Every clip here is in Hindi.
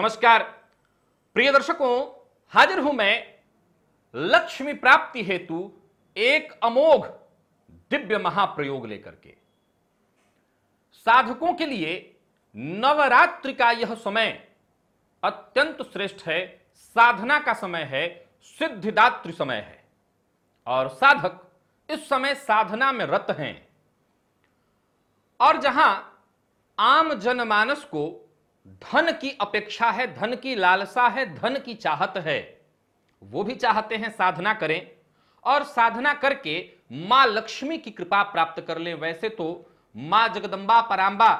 नमस्कार प्रिय दर्शकों हाजिर हूं मैं लक्ष्मी प्राप्ति हेतु एक अमोघ दिव्य महाप्रयोग लेकर के साधकों के लिए नवरात्रि का यह समय अत्यंत श्रेष्ठ है साधना का समय है सिद्धिदात्री समय है और साधक इस समय साधना में रत हैं और जहां आम जनमानस को धन की अपेक्षा है धन की लालसा है धन की चाहत है वो भी चाहते हैं साधना करें और साधना करके मां लक्ष्मी की कृपा प्राप्त कर लें वैसे तो मां जगदम्बा पराम्बा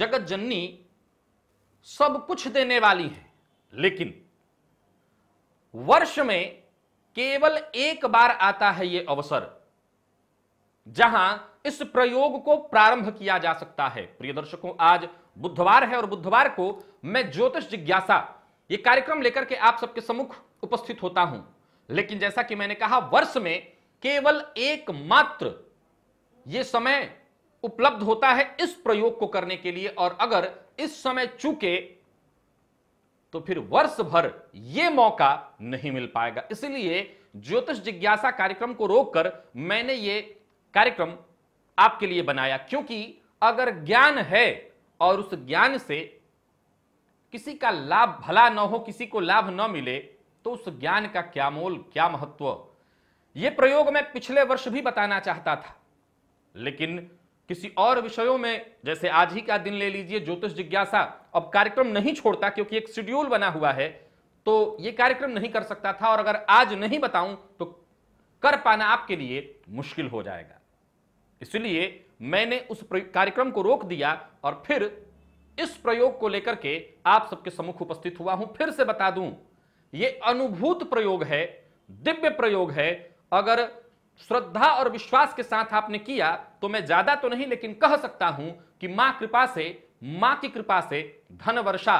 जगत जननी सब कुछ देने वाली है लेकिन वर्ष में केवल एक बार आता है यह अवसर जहां इस प्रयोग को प्रारंभ किया जा सकता है प्रिय दर्शकों आज बुधवार है और बुधवार को मैं ज्योतिष जिज्ञासा ये कार्यक्रम लेकर के आप सबके सम्मुख उपस्थित होता हूं लेकिन जैसा कि मैंने कहा वर्ष में केवल एकमात्र ये समय उपलब्ध होता है इस प्रयोग को करने के लिए और अगर इस समय चूके तो फिर वर्ष भर यह मौका नहीं मिल पाएगा इसलिए ज्योतिष जिज्ञासा कार्यक्रम को रोककर मैंने ये कार्यक्रम आपके लिए बनाया क्योंकि अगर ज्ञान है और उस ज्ञान से किसी का लाभ भला न हो किसी को लाभ न मिले तो उस ज्ञान का क्या मोल क्या महत्व यह प्रयोग मैं पिछले वर्ष भी बताना चाहता था लेकिन किसी और विषयों में जैसे आज ही का दिन ले लीजिए ज्योतिष जिज्ञासा अब कार्यक्रम नहीं छोड़ता क्योंकि एक शेड्यूल बना हुआ है तो यह कार्यक्रम नहीं कर सकता था और अगर आज नहीं बताऊं तो कर पाना आपके लिए मुश्किल हो जाएगा इसलिए मैंने उस कार्यक्रम को रोक दिया और फिर इस प्रयोग को लेकर के आप सबके सम्मुख उपस्थित हुआ हूं फिर से बता दूं यह अनुभूत प्रयोग है दिव्य प्रयोग है अगर श्रद्धा और विश्वास के साथ आपने किया तो मैं ज्यादा तो नहीं लेकिन कह सकता हूं कि मां कृपा से मां की कृपा से धन वर्षा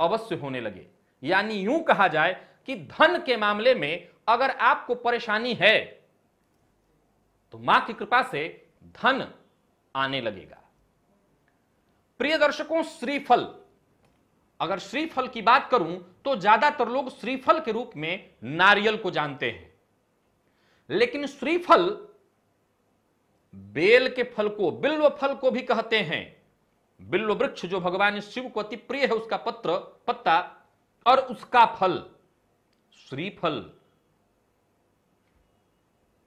अवश्य होने लगे यानी यूं कहा जाए कि धन के मामले में अगर आपको परेशानी है तो मां की कृपा से धन आने लगेगा प्रिय दर्शकों श्रीफल अगर श्रीफल की बात करूं तो ज्यादातर लोग श्रीफल के रूप में नारियल को जानते हैं लेकिन श्रीफल बेल के फल को बिल्व फल को भी कहते हैं बिल्व वृक्ष जो भगवान शिव को अति प्रिय है उसका पत्र पत्ता और उसका फल श्रीफल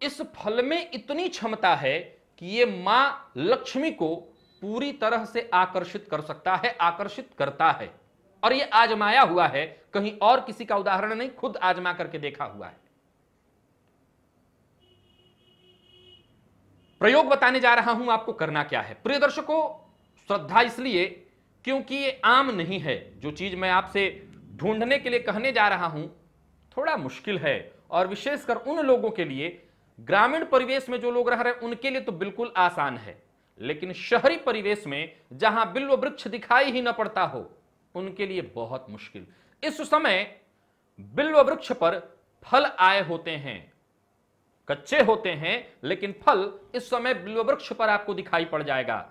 इस फल में इतनी क्षमता है कि ये मां लक्ष्मी को पूरी तरह से आकर्षित कर सकता है आकर्षित करता है और ये आजमाया हुआ है कहीं और किसी का उदाहरण नहीं खुद आजमा करके देखा हुआ है प्रयोग बताने जा रहा हूं आपको करना क्या है प्रिय दर्शकों श्रद्धा इसलिए क्योंकि ये आम नहीं है जो चीज मैं आपसे ढूंढने के लिए कहने जा रहा हूं थोड़ा मुश्किल है और विशेषकर उन लोगों के लिए ग्रामीण परिवेश में जो लोग रह रहे हैं उनके लिए तो बिल्कुल आसान है लेकिन शहरी परिवेश में जहां बिल्व वृक्ष दिखाई ही न पड़ता हो उनके लिए बहुत मुश्किल इस समय बिल्व वृक्ष पर फल आए होते हैं कच्चे होते हैं लेकिन फल इस समय बिल्व वृक्ष पर आपको दिखाई पड़ जाएगा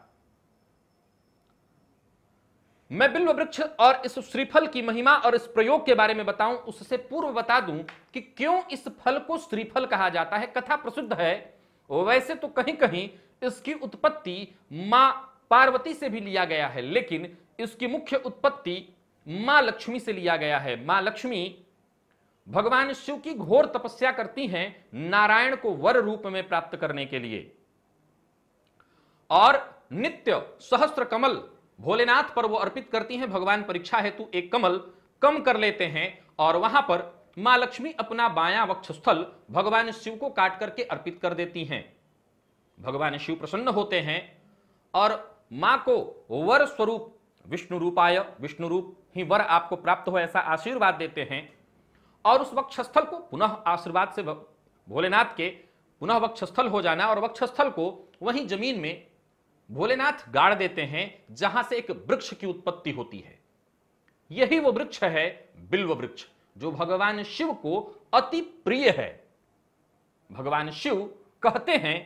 मैं बिल्व वृक्ष और इस श्रीफल की महिमा और इस प्रयोग के बारे में बताऊं उससे पूर्व बता दूं कि क्यों इस फल को श्रीफल कहा जाता है कथा प्रसिद्ध है वैसे तो कहीं कहीं इसकी उत्पत्ति मां पार्वती से भी लिया गया है लेकिन इसकी मुख्य उत्पत्ति मां लक्ष्मी से लिया गया है मां लक्ष्मी भगवान शिव की घोर तपस्या करती हैं नारायण को वर रूप में प्राप्त करने के लिए और नित्य सहस्त्र कमल भोलेनाथ पर वो अर्पित करती हैं भगवान परीक्षा हेतु एक कमल कम कर लेते हैं और वहां पर मां लक्ष्मी अपना बायां वक्षस्थल भगवान शिव को काट करके अर्पित कर देती हैं भगवान शिव प्रसन्न होते हैं और मां को वर स्वरूप विष्णु रूपाय विष्णु रूप ही वर आपको प्राप्त हो ऐसा आशीर्वाद देते हैं और उस वक्षस्थल को पुनः आशीर्वाद से भोलेनाथ के पुनः वक्षस्थल हो जाना और वक्षस्थल को वहीं जमीन में भोलेनाथ गाड़ देते हैं जहां से एक वृक्ष की उत्पत्ति होती है यही वो वृक्ष है बिल्व वृक्ष जो भगवान शिव को अति प्रिय है भगवान शिव कहते हैं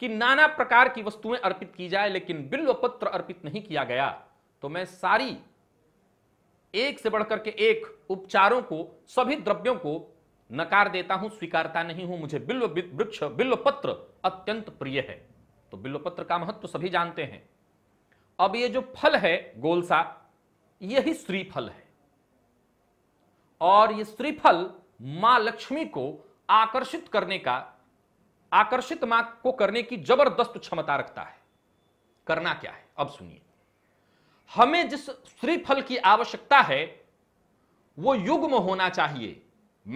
कि नाना प्रकार की वस्तुएं अर्पित की जाए लेकिन बिल्व पत्र अर्पित नहीं किया गया तो मैं सारी एक से बढ़कर के एक उपचारों को सभी द्रव्यों को नकार देता हूं स्वीकारता नहीं हूं मुझे बिल्व वृक्ष बिल्व पत्र अत्यंत प्रिय है तो बिल्वपत्र का महत्व तो सभी जानते हैं अब ये जो फल है गोल सा यही श्रीफल है और ये श्रीफल मां लक्ष्मी को आकर्षित करने का आकर्षित मां को करने की जबरदस्त क्षमता रखता है करना क्या है अब सुनिए हमें जिस श्रीफल की आवश्यकता है वो युग्म होना चाहिए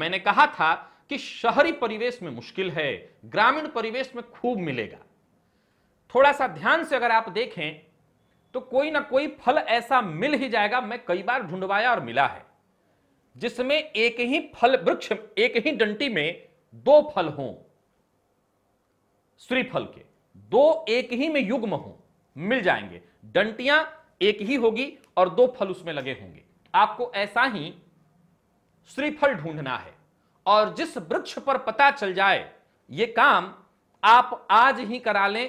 मैंने कहा था कि शहरी परिवेश में मुश्किल है ग्रामीण परिवेश में खूब मिलेगा थोड़ा सा ध्यान से अगर आप देखें तो कोई ना कोई फल ऐसा मिल ही जाएगा मैं कई बार ढूंढवाया और मिला है जिसमें एक ही फल वृक्ष एक ही डंटी में दो फल हों श्रीफल के दो एक ही में युग्म हों मिल जाएंगे डंटियां एक ही होगी और दो फल उसमें लगे होंगे आपको ऐसा ही श्रीफल ढूंढना है और जिस वृक्ष पर पता चल जाए यह काम आप आज ही करा लें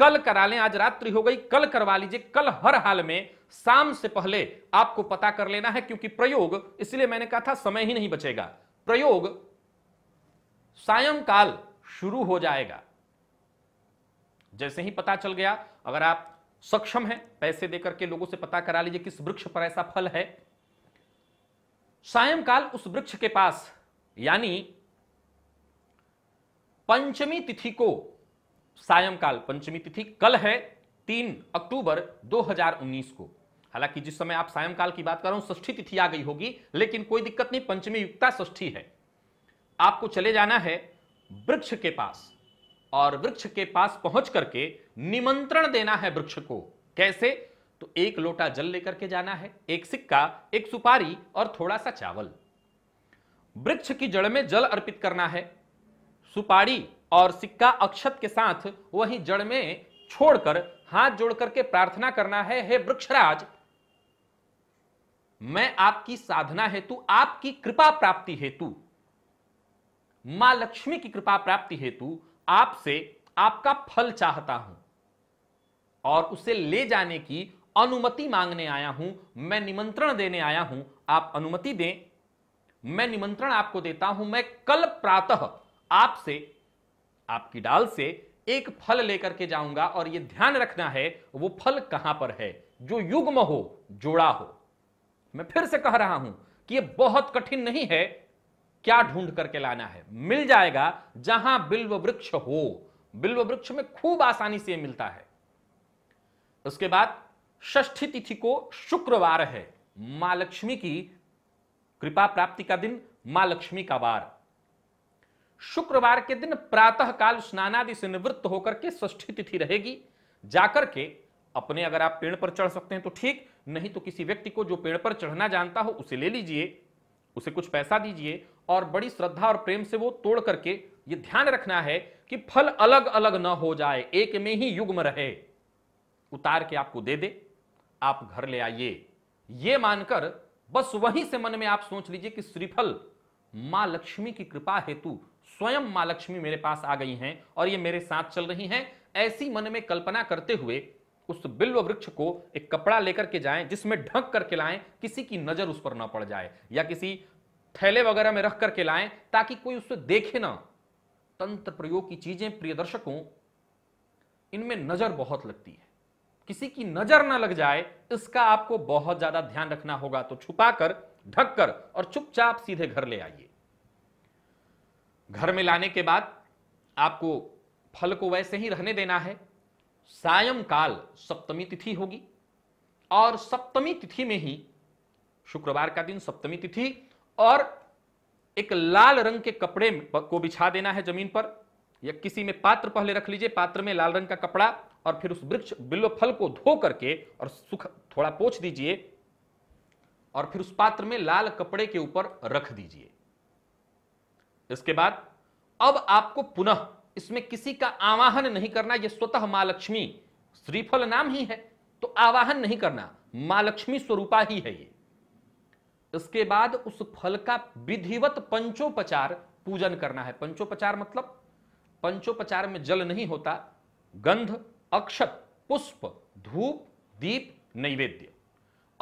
कल करा लें आज रात्रि हो गई कल करवा लीजिए कल हर हाल में शाम से पहले आपको पता कर लेना है क्योंकि प्रयोग इसलिए मैंने कहा था समय ही नहीं बचेगा प्रयोग सायंकाल शुरू हो जाएगा जैसे ही पता चल गया अगर आप सक्षम हैं पैसे देकर के लोगों से पता करा लीजिए किस वृक्ष पर ऐसा फल है सायंकाल उस वृक्ष के पास यानी पंचमी तिथि को सायंकाल पंचमी तिथि कल है तीन अक्टूबर 2019 को हालांकि जिस समय आप सायंकाल की बात कर रहा हूं ष्ठी तिथि आ गई होगी लेकिन कोई दिक्कत नहीं पंचमी युक्ता ष्ठी है आपको चले जाना है वृक्ष के पास और वृक्ष के पास पहुंच करके निमंत्रण देना है वृक्ष को कैसे तो एक लोटा जल लेकर के जाना है एक सिक्का एक सुपारी और थोड़ा सा चावल वृक्ष की जड़ में जल अर्पित करना है सुपारी और सिक्का अक्षत के साथ वही जड़ में छोड़कर हाथ जोड़ करके प्रार्थना करना है हे वृक्षराज मैं आपकी साधना हेतु आपकी कृपा प्राप्ति हेतु मां लक्ष्मी की कृपा प्राप्ति हेतु आपसे आपका फल चाहता हूं और उसे ले जाने की अनुमति मांगने आया हूं मैं निमंत्रण देने आया हूं आप अनुमति दें मैं निमंत्रण आपको देता हूं मैं कल प्रातः आपसे आपकी डाल से एक फल लेकर के जाऊंगा और ये ध्यान रखना है वो फल कहां पर है जो युग्म हो जोड़ा हो मैं फिर से कह रहा हूं कि ये बहुत कठिन नहीं है क्या ढूंढ करके लाना है मिल जाएगा जहां बिल्व वृक्ष हो बिल्व वृक्ष में खूब आसानी से मिलता है उसके बाद ष्ठी तिथि को शुक्रवार है मां लक्ष्मी की कृपा प्राप्ति का दिन मां लक्ष्मी का वार शुक्रवार के दिन प्रातः काल स्नानादि से निवृत्त होकर के ष्ठी तिथि रहेगी जाकर के अपने अगर आप पेड़ पर चढ़ सकते हैं तो ठीक नहीं तो किसी व्यक्ति को जो पेड़ पर चढ़ना जानता हो उसे ले लीजिए उसे कुछ पैसा दीजिए और बड़ी श्रद्धा और प्रेम से वो तोड़ करके ये ध्यान रखना है कि फल अलग अलग ना हो जाए एक में ही युग्म रहे उतार के आपको दे दे आप घर ले आइए ये मानकर बस वहीं से मन में आप सोच लीजिए कि श्रीफल मां लक्ष्मी की कृपा हेतु स्वयं माँ लक्ष्मी मेरे पास आ गई हैं और ये मेरे साथ चल रही हैं ऐसी मन में कल्पना करते हुए उस बिल्व वृक्ष को एक कपड़ा लेकर के जाएं जिसमें ढक करके लाएं किसी की नजर उस पर ना पड़ जाए या किसी थैले वगैरह में रख करके लाएं ताकि कोई उसे देखे ना तंत्र प्रयोग की चीजें प्रिय दर्शकों इनमें नजर बहुत लगती है किसी की नजर ना लग जाए इसका आपको बहुत ज्यादा ध्यान रखना होगा तो छुपाकर ढककर और चुपचाप सीधे घर ले आइए घर में लाने के बाद आपको फल को वैसे ही रहने देना है सायंकाल सप्तमी तिथि होगी और सप्तमी तिथि में ही शुक्रवार का दिन सप्तमी तिथि और एक लाल रंग के कपड़े को बिछा देना है जमीन पर या किसी में पात्र पहले रख लीजिए पात्र में लाल रंग का कपड़ा और फिर उस वृक्ष बिल्व फल को धो करके और सुख थोड़ा पोछ दीजिए और फिर उस पात्र में लाल कपड़े के ऊपर रख दीजिए इसके बाद अब आपको पुनः इसमें किसी का आवाहन नहीं करना यह स्वतः मां लक्ष्मी श्रीफल नाम ही है तो आवाहन नहीं करना मां लक्ष्मी स्वरूपा ही है ये इसके बाद उस फल का विधिवत पंचोपचार पूजन करना है पंचोपचार मतलब पंचोपचार में जल नहीं होता गंध अक्षत पुष्प धूप दीप नैवेद्य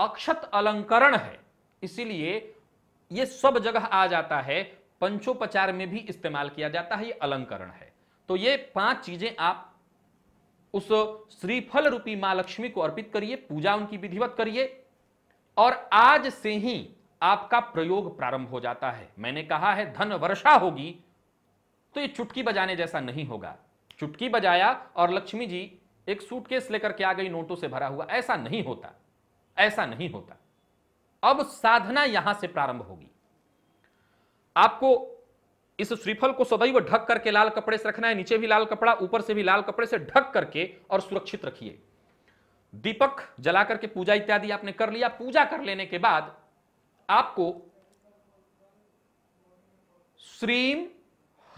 अक्षत अलंकरण है इसीलिए यह सब जगह आ जाता है पंचोपचार में भी इस्तेमाल किया जाता है ये अलंकरण है तो ये पांच चीजें आप उस श्रीफल रूपी मां लक्ष्मी को अर्पित करिए पूजा उनकी विधिवत करिए और आज से ही आपका प्रयोग प्रारंभ हो जाता है मैंने कहा है धन वर्षा होगी तो ये चुटकी बजाने जैसा नहीं होगा चुटकी बजाया और लक्ष्मी जी एक सूटकेस लेकर के आ गई नोटों से भरा हुआ ऐसा नहीं होता ऐसा नहीं होता अब साधना यहां से प्रारंभ होगी आपको इस श्रीफल को सदैव ढक करके लाल कपड़े से रखना है नीचे भी लाल कपड़ा ऊपर से भी लाल कपड़े से ढक करके और सुरक्षित रखिए दीपक जला करके पूजा इत्यादि आपने कर लिया पूजा कर लेने के बाद आपको श्रीम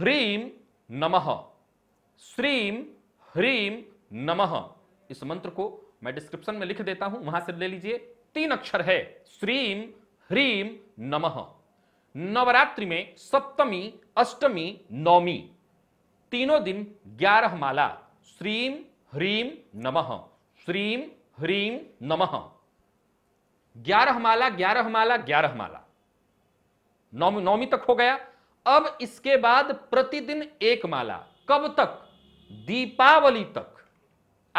ह्रीम नमः श्रीम ह्रीम नमः इस मंत्र को मैं डिस्क्रिप्शन में लिख देता हूं वहां से ले लीजिए तीन अक्षर है श्रीम ह्रीम नमः नवरात्रि में सप्तमी अष्टमी नौमी तीनों दिन ग्यारह माला श्रीम ह्रीम नमः श्रीम ह्रीम नमः ग्यारह माला ग्यारह माला ग्यारह माला नौमी नौमी तक हो गया अब इसके बाद प्रतिदिन एक माला कब तक दीपावली तक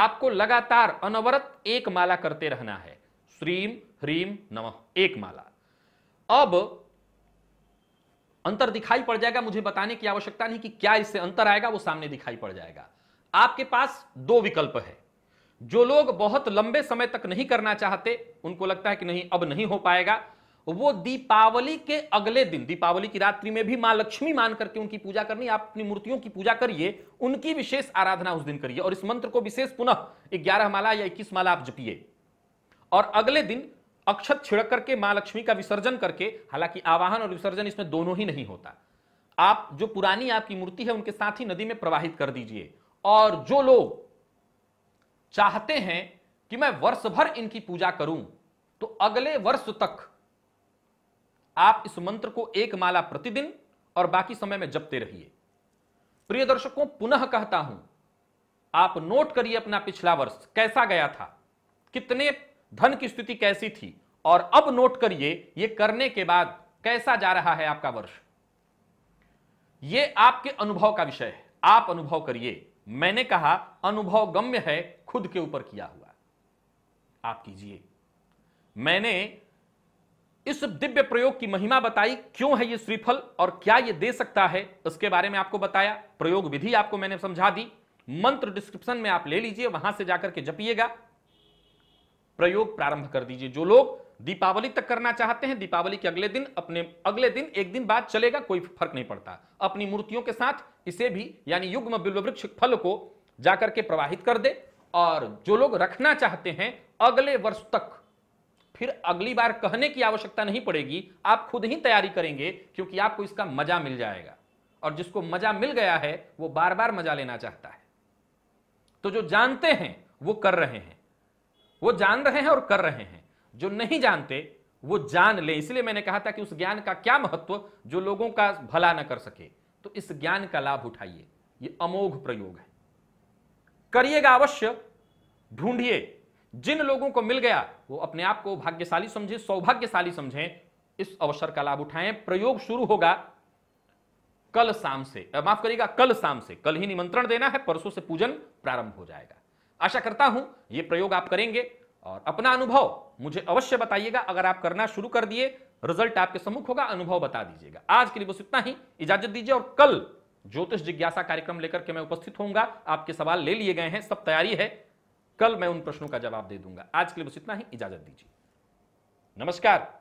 आपको लगातार अनवरत एक माला करते रहना है श्रीम ह्रीम नमः एक माला अब अंतर दिखाई पड़ जाएगा मुझे बताने की आवश्यकता नहीं कि क्या इससे अंतर आएगा वो सामने दिखाई पड़ जाएगा आपके पास दो विकल्प है जो लोग बहुत लंबे समय तक नहीं करना चाहते उनको लगता है कि नहीं अब नहीं हो पाएगा वो दीपावली के अगले दिन दीपावली की रात्रि में भी मां लक्ष्मी मान करके उनकी पूजा करनी आप अपनी मूर्तियों की पूजा करिए उनकी विशेष आराधना उस दिन करिए और इस मंत्र को विशेष पुनः ग्यारह माला या इक्कीस माला आप जपिए और अगले दिन अक्षत छिड़क करके मां लक्ष्मी का विसर्जन करके हालांकि आवाहन और विसर्जन इसमें दोनों ही नहीं होता आप जो पुरानी आपकी मूर्ति है उनके साथ ही नदी में प्रवाहित कर दीजिए और जो लोग चाहते हैं कि मैं वर्ष भर इनकी पूजा करूं तो अगले वर्ष तक आप इस मंत्र को एक माला प्रतिदिन और बाकी समय में जपते रहिए प्रिय दर्शकों पुनः कहता हूं आप नोट करिए अपना पिछला वर्ष कैसा गया था कितने धन की स्थिति कैसी थी और अब नोट करिए ये करने के बाद कैसा जा रहा है आपका वर्ष ये आपके अनुभव का विषय है आप अनुभव करिए मैंने कहा अनुभव गम्य है खुद के ऊपर किया हुआ आप कीजिए मैंने इस दिव्य प्रयोग की महिमा बताई क्यों है ये श्रीफल और क्या ये दे सकता है इसके बारे में आपको बताया प्रयोग विधि आपको मैंने समझा दी मंत्र डिस्क्रिप्शन में आप ले लीजिए वहां से जाकर के जपिएगा प्रयोग प्रारंभ कर दीजिए जो लोग दीपावली तक करना चाहते हैं दीपावली के अगले दिन अपने अगले दिन एक दिन बाद चलेगा कोई फर्क नहीं पड़ता अपनी मूर्तियों के साथ इसे भी यानी युग्म वृक्ष फल को जाकर के प्रवाहित कर दे और जो लोग रखना चाहते हैं अगले वर्ष तक फिर अगली बार कहने की आवश्यकता नहीं पड़ेगी आप खुद ही तैयारी करेंगे क्योंकि आपको इसका मजा मिल जाएगा और जिसको मजा मिल गया है वो बार बार मजा लेना चाहता है तो जो जानते हैं वो कर रहे हैं वो जान रहे हैं और कर रहे हैं जो नहीं जानते वो जान ले इसलिए मैंने कहा था कि उस ज्ञान का क्या महत्व जो लोगों का भला ना कर सके तो इस ज्ञान का लाभ उठाइए ये अमोघ प्रयोग है करिएगा अवश्य ढूंढिए जिन लोगों को मिल गया वो अपने आप को भाग्यशाली समझे सौभाग्यशाली समझें इस अवसर का लाभ उठाएं प्रयोग शुरू होगा कल शाम से माफ करिएगा कल शाम से कल ही निमंत्रण देना है परसों से पूजन प्रारंभ हो जाएगा आशा करता हूं ये प्रयोग आप करेंगे और अपना अनुभव मुझे अवश्य बताइएगा अगर आप करना शुरू कर दिए रिजल्ट आपके सम्मुख होगा अनुभव बता दीजिएगा आज के लिए बस इतना ही इजाजत दीजिए और कल ज्योतिष जिज्ञासा कार्यक्रम लेकर के मैं उपस्थित होऊंगा आपके सवाल ले लिए गए हैं सब तैयारी है कल मैं उन प्रश्नों का जवाब दे दूंगा आज के लिए बस इतना ही इजाजत दीजिए नमस्कार